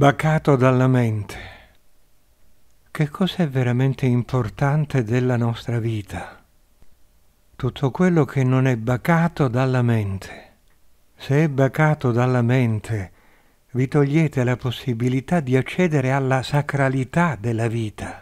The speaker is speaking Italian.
bacato dalla mente. Che cosa è veramente importante della nostra vita? Tutto quello che non è bacato dalla mente. Se è bacato dalla mente, vi togliete la possibilità di accedere alla sacralità della vita.